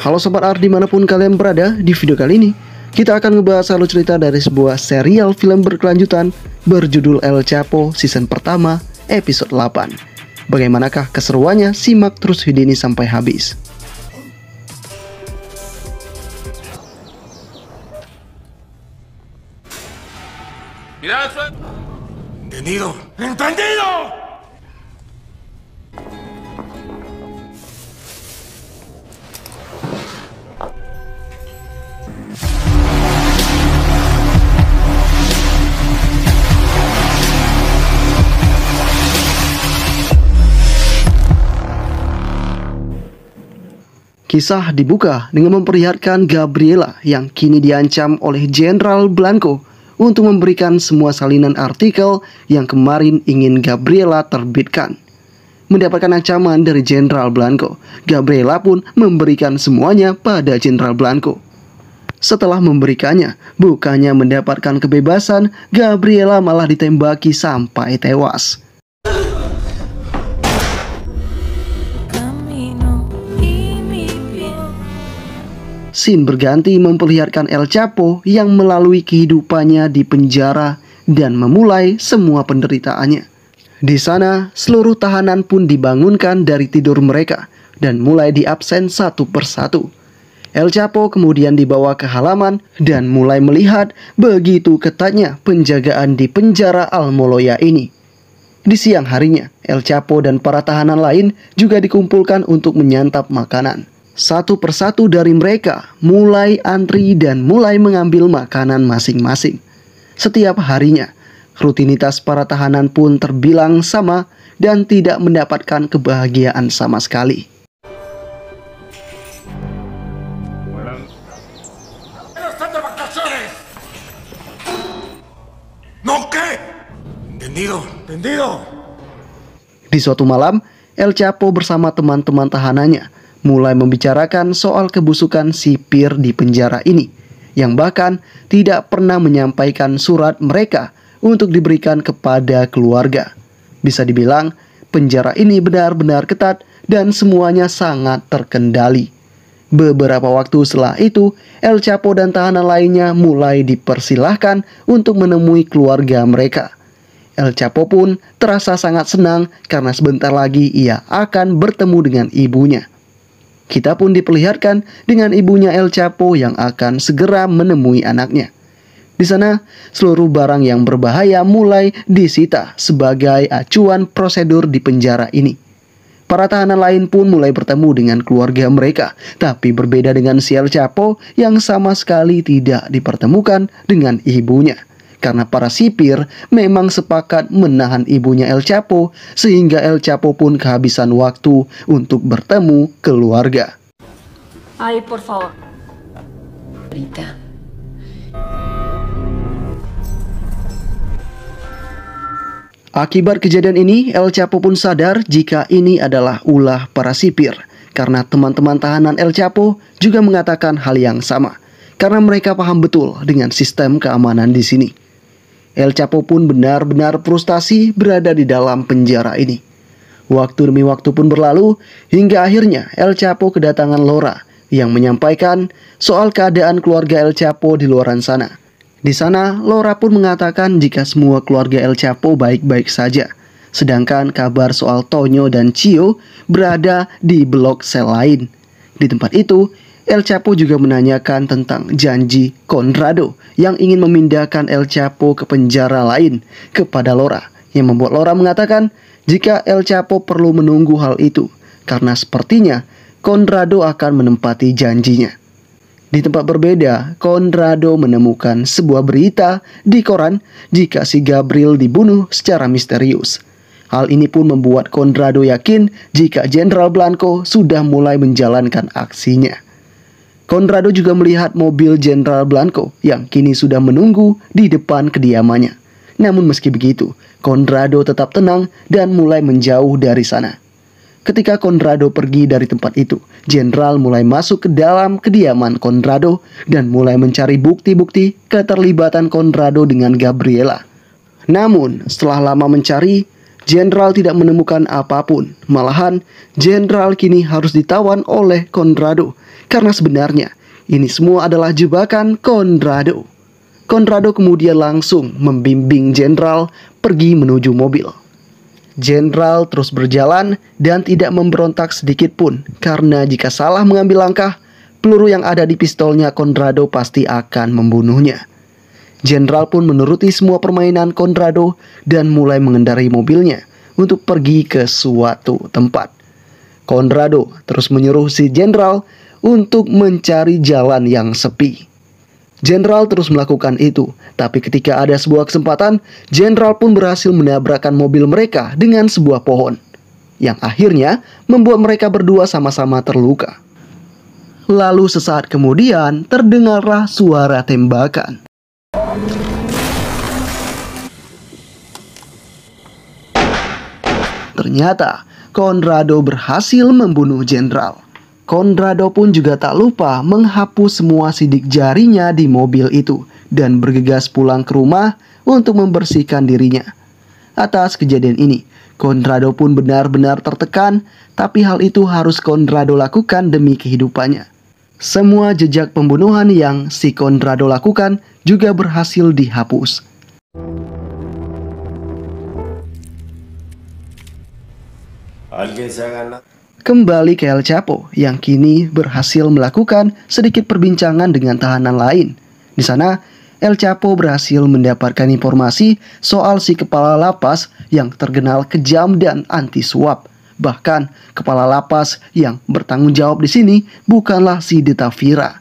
Halo Sobat Art dimanapun kalian berada, di video kali ini kita akan ngebahas alur cerita dari sebuah serial film berkelanjutan berjudul El Chapo season pertama episode 8. Bagaimanakah keseruannya? Simak terus video ini sampai habis. Entendido. Entendido. Kisah dibuka dengan memperlihatkan Gabriela yang kini diancam oleh Jenderal Blanco untuk memberikan semua salinan artikel yang kemarin ingin Gabriela terbitkan. Mendapatkan ancaman dari Jenderal Blanco, Gabriela pun memberikan semuanya pada Jenderal Blanco. Setelah memberikannya, bukannya mendapatkan kebebasan, Gabriela malah ditembaki sampai tewas. Sin berganti memperlihatkan El Chapo yang melalui kehidupannya di penjara dan memulai semua penderitaannya. Di sana, seluruh tahanan pun dibangunkan dari tidur mereka dan mulai diabsen satu persatu. El Chapo kemudian dibawa ke halaman dan mulai melihat begitu ketatnya penjagaan di penjara Almoloya ini. Di siang harinya, El Chapo dan para tahanan lain juga dikumpulkan untuk menyantap makanan. Satu persatu dari mereka mulai antri dan mulai mengambil makanan masing-masing. Setiap harinya, rutinitas para tahanan pun terbilang sama dan tidak mendapatkan kebahagiaan sama sekali. Di suatu malam, El Chapo bersama teman-teman tahanannya mulai membicarakan soal kebusukan sipir di penjara ini, yang bahkan tidak pernah menyampaikan surat mereka untuk diberikan kepada keluarga. Bisa dibilang, penjara ini benar-benar ketat dan semuanya sangat terkendali. Beberapa waktu setelah itu, El Chapo dan tahanan lainnya mulai dipersilahkan untuk menemui keluarga mereka. El Chapo pun terasa sangat senang karena sebentar lagi ia akan bertemu dengan ibunya. Kita pun diperlihatkan dengan ibunya El Chapo yang akan segera menemui anaknya. Di sana, seluruh barang yang berbahaya mulai disita sebagai acuan prosedur di penjara ini. Para tahanan lain pun mulai bertemu dengan keluarga mereka, tapi berbeda dengan si El Chapo yang sama sekali tidak dipertemukan dengan ibunya karena para sipir memang sepakat menahan ibunya El Chapo sehingga El Chapo pun kehabisan waktu untuk bertemu keluarga. Ay, por favor. Rita. Akibat kejadian ini, El Chapo pun sadar jika ini adalah ulah para sipir. Karena teman-teman tahanan El Chapo juga mengatakan hal yang sama. Karena mereka paham betul dengan sistem keamanan di sini. El Chapo pun benar-benar frustasi berada di dalam penjara ini. Waktu demi waktu pun berlalu hingga akhirnya El Chapo kedatangan Laura yang menyampaikan soal keadaan keluarga El Chapo di luar sana. Di sana, Laura pun mengatakan jika semua keluarga El Chapo baik-baik saja. Sedangkan kabar soal Tonyo dan Cio berada di blok sel lain. Di tempat itu, El Chapo juga menanyakan tentang janji Conrado yang ingin memindahkan El Chapo ke penjara lain kepada Lora yang membuat Lora mengatakan jika El Chapo perlu menunggu hal itu karena sepertinya Conrado akan menempati janjinya. Di tempat berbeda, Conrado menemukan sebuah berita di koran jika si Gabriel dibunuh secara misterius. Hal ini pun membuat Conrado yakin jika Jenderal Blanco sudah mulai menjalankan aksinya. Conrado juga melihat mobil Jenderal Blanco yang kini sudah menunggu di depan kediamannya. Namun meski begitu, Conrado tetap tenang dan mulai menjauh dari sana. Ketika Conrado pergi dari tempat itu, Jenderal mulai masuk ke dalam kediaman Conrado dan mulai mencari bukti-bukti keterlibatan Conrado dengan Gabriela. Namun, setelah lama mencari, jenderal tidak menemukan apapun. Malahan, jenderal kini harus ditawan oleh Conrado karena sebenarnya ini semua adalah jebakan Conrado. Conrado kemudian langsung membimbing jenderal pergi menuju mobil. Jenderal terus berjalan dan tidak memberontak sedikit pun karena jika salah mengambil langkah, peluru yang ada di pistolnya Conrado pasti akan membunuhnya. Jenderal pun menuruti semua permainan Conrado dan mulai mengendarai mobilnya untuk pergi ke suatu tempat. Conrado terus menyuruh si jenderal untuk mencari jalan yang sepi. Jenderal terus melakukan itu, tapi ketika ada sebuah kesempatan, jenderal pun berhasil menabrakkan mobil mereka dengan sebuah pohon, yang akhirnya membuat mereka berdua sama-sama terluka. Lalu sesaat kemudian terdengarlah suara tembakan. Ternyata, Conrado berhasil membunuh jenderal. Conrado pun juga tak lupa menghapus semua sidik jarinya di mobil itu dan bergegas pulang ke rumah untuk membersihkan dirinya. Atas kejadian ini, Conrado pun benar-benar tertekan, tapi hal itu harus Conrado lakukan demi kehidupannya. Semua jejak pembunuhan yang si Conrado lakukan juga berhasil dihapus. Kembali ke El Chapo yang kini berhasil melakukan sedikit perbincangan dengan tahanan lain. Di sana, El Chapo berhasil mendapatkan informasi soal si kepala lapas yang terkenal kejam dan anti suap. Bahkan, kepala lapas yang bertanggung jawab di sini bukanlah si Dita Vira.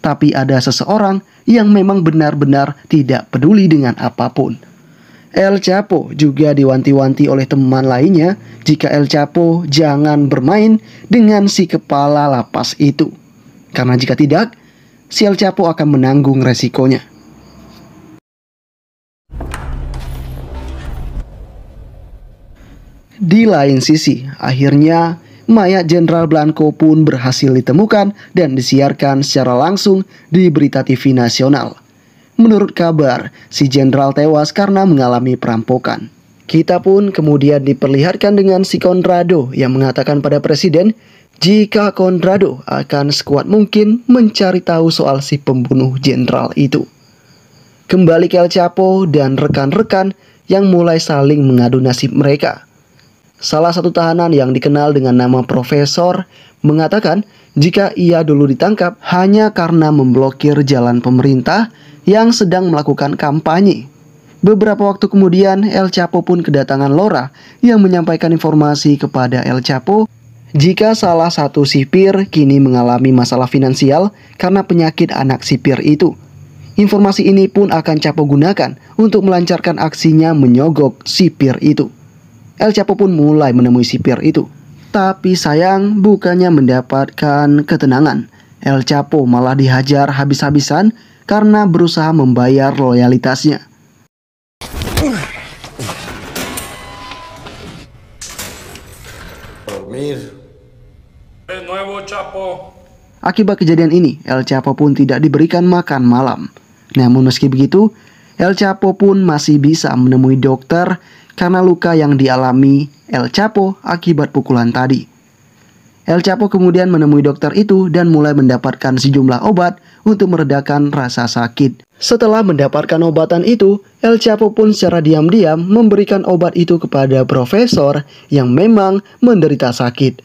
Tapi ada seseorang yang memang benar-benar tidak peduli dengan apapun. El Chapo juga diwanti-wanti oleh teman lainnya jika El Chapo jangan bermain dengan si kepala lapas itu. Karena jika tidak, si El Chapo akan menanggung resikonya. Di lain sisi, akhirnya mayat Jenderal Blanco pun berhasil ditemukan dan disiarkan secara langsung di berita TV nasional. Menurut kabar, si jenderal tewas karena mengalami perampokan. Kita pun kemudian diperlihatkan dengan si Conrado yang mengatakan pada presiden jika Conrado akan sekuat mungkin mencari tahu soal si pembunuh jenderal itu. Kembali ke El Chapo dan rekan-rekan yang mulai saling mengadu nasib mereka. Salah satu tahanan yang dikenal dengan nama Profesor mengatakan jika ia dulu ditangkap hanya karena memblokir jalan pemerintah yang sedang melakukan kampanye. Beberapa waktu kemudian, El Chapo pun kedatangan Laura yang menyampaikan informasi kepada El Chapo jika salah satu sipir kini mengalami masalah finansial karena penyakit anak sipir itu. Informasi ini pun akan Chapo gunakan untuk melancarkan aksinya menyogok sipir itu. El Chapo pun mulai menemui sipir itu. Tapi sayang, bukannya mendapatkan ketenangan. El Chapo malah dihajar habis-habisan karena berusaha membayar loyalitasnya. Eh, akibat kejadian ini, El Chapo pun tidak diberikan makan malam. Namun meski begitu, El Chapo pun masih bisa menemui dokter karena luka yang dialami El Chapo akibat pukulan tadi. El Chapo kemudian menemui dokter itu dan mulai mendapatkan sejumlah obat untuk meredakan rasa sakit. Setelah mendapatkan obatan itu, El Chapo pun secara diam-diam memberikan obat itu kepada profesor yang memang menderita sakit.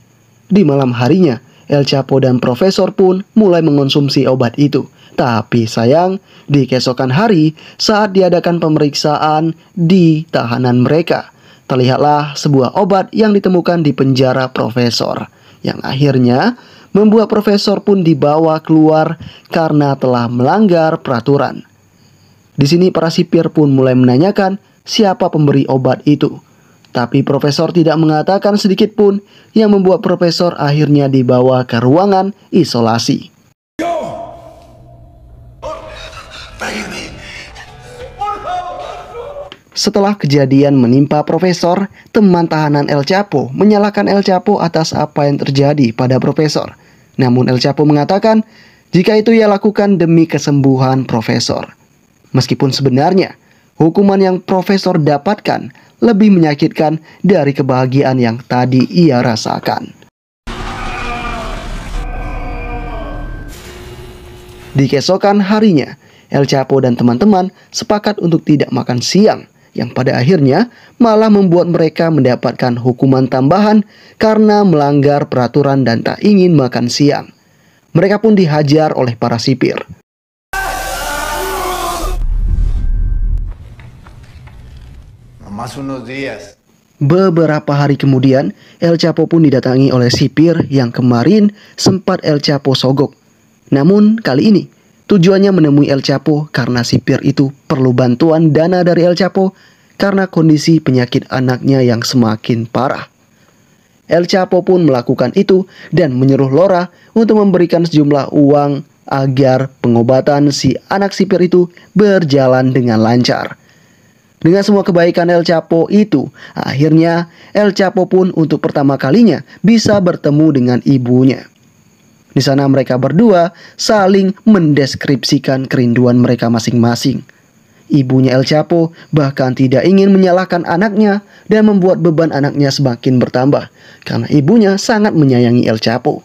Di malam harinya, El Chapo dan profesor pun mulai mengonsumsi obat itu. Tapi sayang, di keesokan hari saat diadakan pemeriksaan di tahanan mereka, terlihatlah sebuah obat yang ditemukan di penjara profesor yang akhirnya membuat profesor pun dibawa keluar karena telah melanggar peraturan. Di sini para sipir pun mulai menanyakan siapa pemberi obat itu. Tapi profesor tidak mengatakan sedikit pun yang membuat profesor akhirnya dibawa ke ruangan isolasi. Setelah kejadian menimpa profesor, teman tahanan El Chapo menyalahkan El Chapo atas apa yang terjadi pada profesor. Namun El Chapo mengatakan, jika itu ia lakukan demi kesembuhan profesor. Meskipun sebenarnya, hukuman yang profesor dapatkan lebih menyakitkan dari kebahagiaan yang tadi ia rasakan. Di keesokan harinya, El Chapo dan teman-teman sepakat untuk tidak makan siang yang pada akhirnya malah membuat mereka mendapatkan hukuman tambahan karena melanggar peraturan dan tak ingin makan siang. Mereka pun dihajar oleh para sipir. Beberapa hari kemudian, El Chapo pun didatangi oleh sipir yang kemarin sempat El Chapo sogok. Namun kali ini, Tujuannya menemui El Chapo karena sipir itu perlu bantuan dana dari El Chapo karena kondisi penyakit anaknya yang semakin parah. El Chapo pun melakukan itu dan menyuruh Lora untuk memberikan sejumlah uang agar pengobatan si anak sipir itu berjalan dengan lancar. Dengan semua kebaikan El Chapo itu, akhirnya El Chapo pun untuk pertama kalinya bisa bertemu dengan ibunya. Di sana mereka berdua saling mendeskripsikan kerinduan mereka masing-masing. Ibunya El Chapo bahkan tidak ingin menyalahkan anaknya dan membuat beban anaknya semakin bertambah karena ibunya sangat menyayangi El Chapo.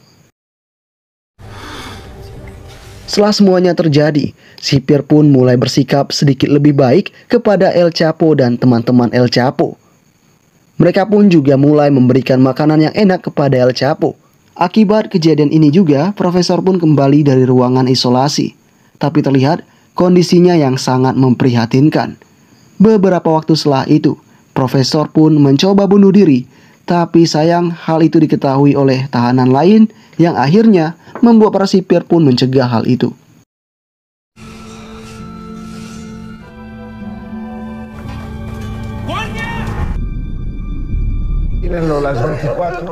Setelah semuanya terjadi, sipir pun mulai bersikap sedikit lebih baik kepada El Chapo dan teman-teman El Chapo. Mereka pun juga mulai memberikan makanan yang enak kepada El Chapo Akibat kejadian ini juga, profesor pun kembali dari ruangan isolasi. Tapi terlihat kondisinya yang sangat memprihatinkan. Beberapa waktu setelah itu, profesor pun mencoba bunuh diri tapi sayang hal itu diketahui oleh tahanan lain yang akhirnya membuat para sipir pun mencegah hal itu.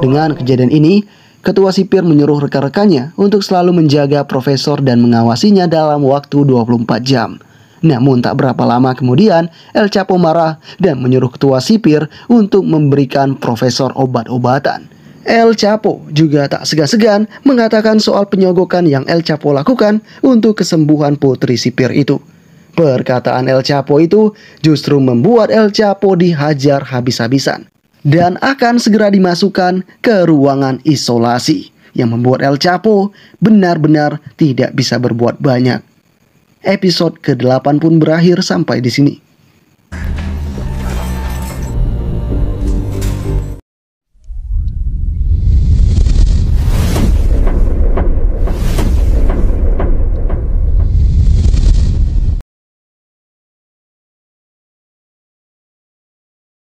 Dengan kejadian ini, ketua sipir menyuruh rekan-rekannya untuk selalu menjaga profesor dan mengawasinya dalam waktu 24 jam. Namun tak berapa lama kemudian, El Chapo marah dan menyuruh ketua sipir untuk memberikan profesor obat-obatan. El Chapo juga tak segan-segan mengatakan soal penyogokan yang El Chapo lakukan untuk kesembuhan putri sipir itu. Perkataan El Chapo itu justru membuat El Chapo dihajar habis-habisan dan akan segera dimasukkan ke ruangan isolasi yang membuat El Chapo benar-benar tidak bisa berbuat banyak. Episode ke-8 pun berakhir sampai di sini.